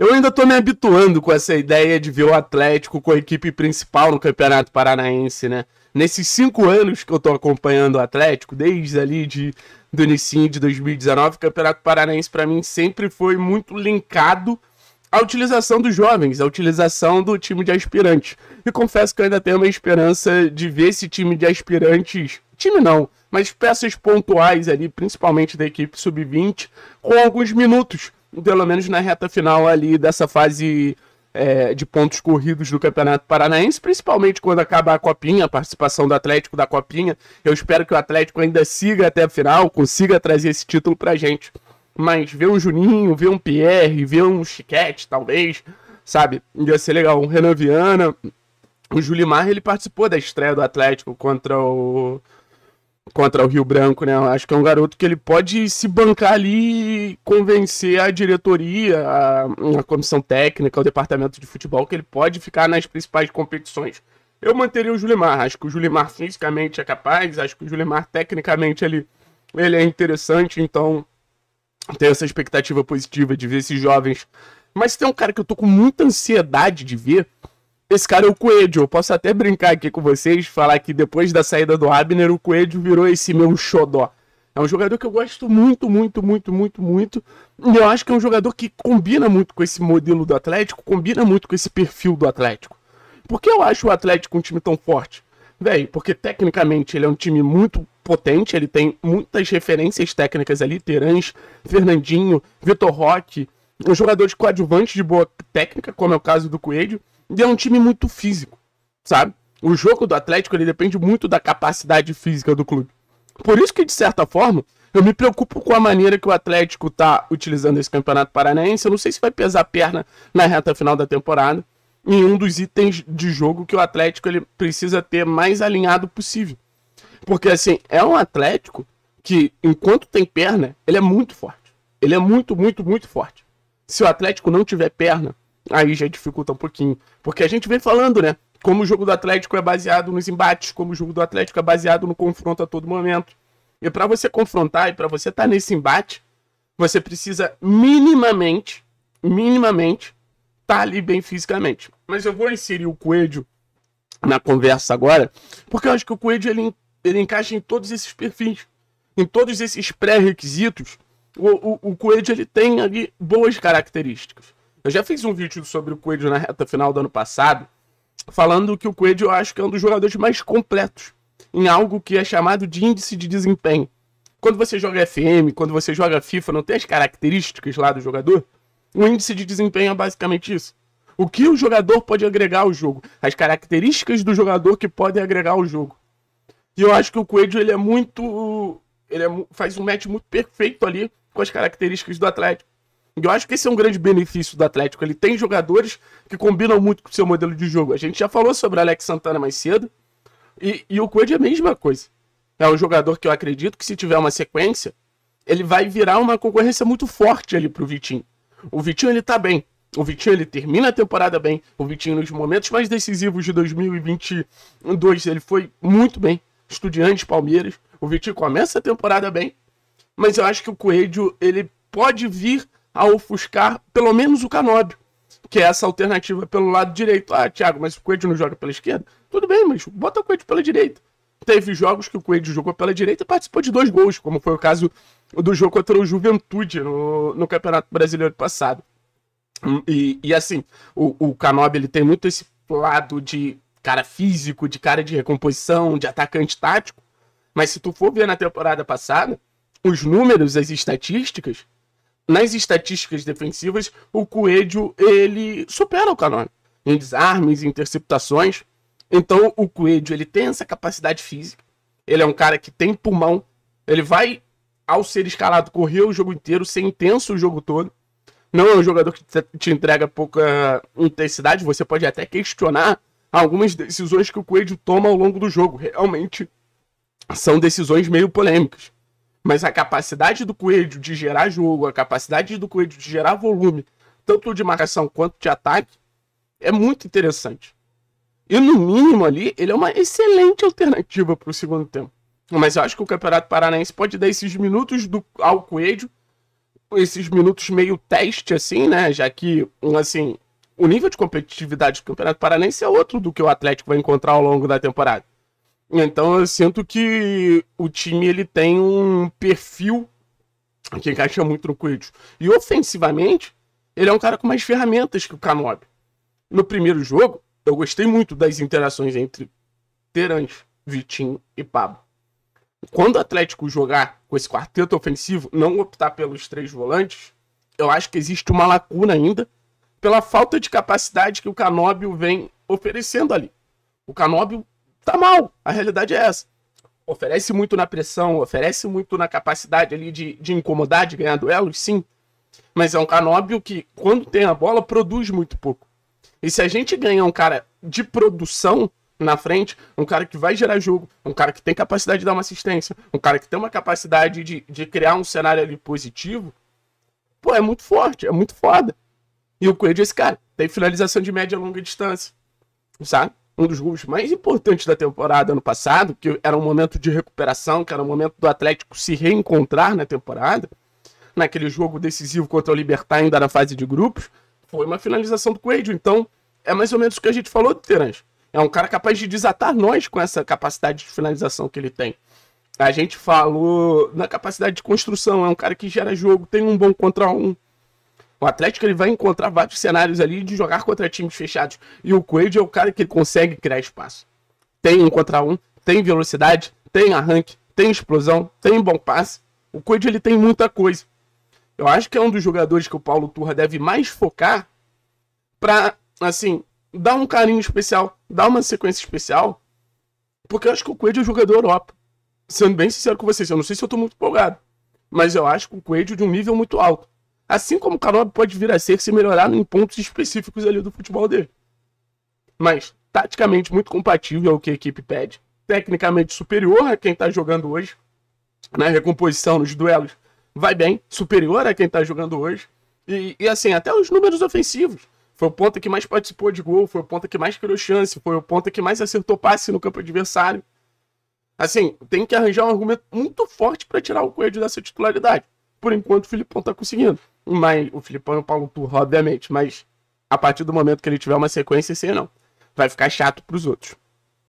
Eu ainda tô me habituando com essa ideia de ver o Atlético com a equipe principal no Campeonato Paranaense, né? Nesses cinco anos que eu tô acompanhando o Atlético, desde ali de, do início de 2019, o Campeonato Paranaense para mim sempre foi muito linkado à utilização dos jovens, à utilização do time de aspirantes. E confesso que eu ainda tenho uma esperança de ver esse time de aspirantes time não, mas peças pontuais ali, principalmente da equipe sub-20, com alguns minutos pelo menos na reta final ali dessa fase é, de pontos corridos do Campeonato Paranaense, principalmente quando acabar a Copinha, a participação do Atlético da Copinha. Eu espero que o Atlético ainda siga até a final, consiga trazer esse título pra gente. Mas ver um Juninho, ver um Pierre, ver um Chiquete, talvez, sabe? Ia ser legal. Um Renan Viana, o Julimar, ele participou da estreia do Atlético contra o contra o Rio Branco, né? acho que é um garoto que ele pode se bancar ali e convencer a diretoria, a, a comissão técnica, o departamento de futebol, que ele pode ficar nas principais competições. Eu manteria o Julimar, acho que o Julimar fisicamente é capaz, acho que o Julimar tecnicamente ele, ele é interessante, então tenho essa expectativa positiva de ver esses jovens. Mas tem um cara que eu tô com muita ansiedade de ver, esse cara é o Coelho. Eu posso até brincar aqui com vocês, falar que depois da saída do Abner, o Coelho virou esse meu xodó. É um jogador que eu gosto muito, muito, muito, muito, muito. E eu acho que é um jogador que combina muito com esse modelo do Atlético, combina muito com esse perfil do Atlético. Por que eu acho o Atlético um time tão forte? Véi, porque tecnicamente ele é um time muito potente, ele tem muitas referências técnicas ali, Terãs, Fernandinho, Vitor Roque, jogadores coadjuvantes de boa técnica, como é o caso do Coelho, e é um time muito físico, sabe? O jogo do Atlético ele depende muito da capacidade física do clube. Por isso que, de certa forma, eu me preocupo com a maneira que o Atlético está utilizando esse Campeonato Paranaense. Eu não sei se vai pesar a perna na reta final da temporada em um dos itens de jogo que o Atlético ele precisa ter mais alinhado possível. Porque, assim, é um Atlético que, enquanto tem perna, ele é muito forte. Ele é muito, muito, muito forte. Se o Atlético não tiver perna, aí já dificulta um pouquinho. Porque a gente vem falando, né? Como o jogo do Atlético é baseado nos embates, como o jogo do Atlético é baseado no confronto a todo momento. E para você confrontar e para você estar tá nesse embate, você precisa minimamente, minimamente, estar tá ali bem fisicamente. Mas eu vou inserir o Coelho na conversa agora, porque eu acho que o Coelho ele, ele encaixa em todos esses perfis, em todos esses pré-requisitos. O, o, o Coelho ele tem ali boas características. Eu já fiz um vídeo sobre o Coelho na reta final do ano passado, falando que o Coelho eu acho que é um dos jogadores mais completos em algo que é chamado de índice de desempenho. Quando você joga FM, quando você joga FIFA, não tem as características lá do jogador? O índice de desempenho é basicamente isso. O que o jogador pode agregar ao jogo, as características do jogador que podem agregar ao jogo. E eu acho que o Coelho ele é muito ele é, faz um match muito perfeito ali com as características do Atlético. Eu acho que esse é um grande benefício do Atlético. Ele tem jogadores que combinam muito com o seu modelo de jogo. A gente já falou sobre Alex Santana mais cedo. E, e o Coelho é a mesma coisa. É um jogador que eu acredito que, se tiver uma sequência, ele vai virar uma concorrência muito forte ali pro Vitinho. O Vitinho ele tá bem. O Vitinho ele termina a temporada bem. O Vitinho, nos momentos mais decisivos de 2022, ele foi muito bem. Estudiantes, Palmeiras. O Vitinho começa a temporada bem. Mas eu acho que o Coelho ele pode vir a ofuscar pelo menos o Canóbio, que é essa alternativa pelo lado direito. Ah, Thiago, mas o Coelho não joga pela esquerda? Tudo bem, mas bota o Coelho pela direita. Teve jogos que o Coelho jogou pela direita e participou de dois gols, como foi o caso do jogo contra o Juventude no, no Campeonato Brasileiro passado. E, e assim, o, o ele tem muito esse lado de cara físico, de cara de recomposição, de atacante tático. Mas se tu for ver na temporada passada, os números, as estatísticas, nas estatísticas defensivas, o Coelho ele supera o Canone em desarmes, interceptações. Então o Coelho ele tem essa capacidade física. Ele é um cara que tem pulmão. Ele vai ao ser escalado correr o jogo inteiro, ser intenso o jogo todo. Não é um jogador que te entrega pouca eh, intensidade. Você pode até questionar algumas decisões que o Coelho toma ao longo do jogo. Realmente são decisões meio polêmicas. Mas a capacidade do Coelho de gerar jogo, a capacidade do Coelho de gerar volume, tanto de marcação quanto de ataque, é muito interessante. E no mínimo ali, ele é uma excelente alternativa para o segundo tempo. Mas eu acho que o Campeonato Paranaense pode dar esses minutos do, ao Coelho, esses minutos meio teste, assim, né? Já que, assim, o nível de competitividade do Campeonato Paranaense é outro do que o Atlético vai encontrar ao longo da temporada. Então eu sinto que o time ele tem um perfil que encaixa muito no Corinthians. E ofensivamente, ele é um cara com mais ferramentas que o Canobi. No primeiro jogo, eu gostei muito das interações entre Terans, Vitinho e Pablo. Quando o Atlético jogar com esse quarteto ofensivo, não optar pelos três volantes, eu acho que existe uma lacuna ainda pela falta de capacidade que o Canóbio vem oferecendo ali. O Canóbio tá mal. A realidade é essa. Oferece muito na pressão, oferece muito na capacidade ali de, de incomodar, de ganhar duelos, sim. Mas é um Canóbio que, quando tem a bola, produz muito pouco. E se a gente ganhar um cara de produção na frente, um cara que vai gerar jogo, um cara que tem capacidade de dar uma assistência, um cara que tem uma capacidade de, de criar um cenário ali positivo, pô, é muito forte, é muito foda. E o Coelho é esse cara. Tem finalização de média e longa distância. Sabe? um dos gols mais importantes da temporada ano passado, que era um momento de recuperação, que era um momento do Atlético se reencontrar na temporada, naquele jogo decisivo contra o Libertar, ainda na fase de grupos, foi uma finalização do Coelho. Então, é mais ou menos o que a gente falou do Terence É um cara capaz de desatar nós com essa capacidade de finalização que ele tem. A gente falou na capacidade de construção, é um cara que gera jogo, tem um bom contra um o Atlético ele vai encontrar vários cenários ali de jogar contra times fechados. E o Coelho é o cara que ele consegue criar espaço. Tem um contra um, tem velocidade, tem arranque, tem explosão, tem bom passe. O Coelho ele tem muita coisa. Eu acho que é um dos jogadores que o Paulo Turra deve mais focar para assim, dar um carinho especial, dar uma sequência especial, porque eu acho que o Coelho é jogador Europa. Sendo bem sincero com vocês, eu não sei se eu tô muito empolgado, mas eu acho que o Coelho é de um nível muito alto. Assim como o Canobi pode vir a ser se melhorar em pontos específicos ali do futebol dele. Mas, taticamente, muito compatível ao é que a equipe pede. Tecnicamente superior a quem está jogando hoje. Na né? recomposição, nos duelos, vai bem. Superior a quem está jogando hoje. E, e, assim, até os números ofensivos. Foi o ponta que mais participou de gol, foi o ponta que mais criou chance, foi o ponta que mais acertou passe no campo adversário. Assim, tem que arranjar um argumento muito forte para tirar o Coelho dessa titularidade. Por enquanto, o Filipão está conseguindo. Mas o Filipão e o Paulo Turra, obviamente. Mas a partir do momento que ele tiver uma sequência, sei não. Vai ficar chato pros outros.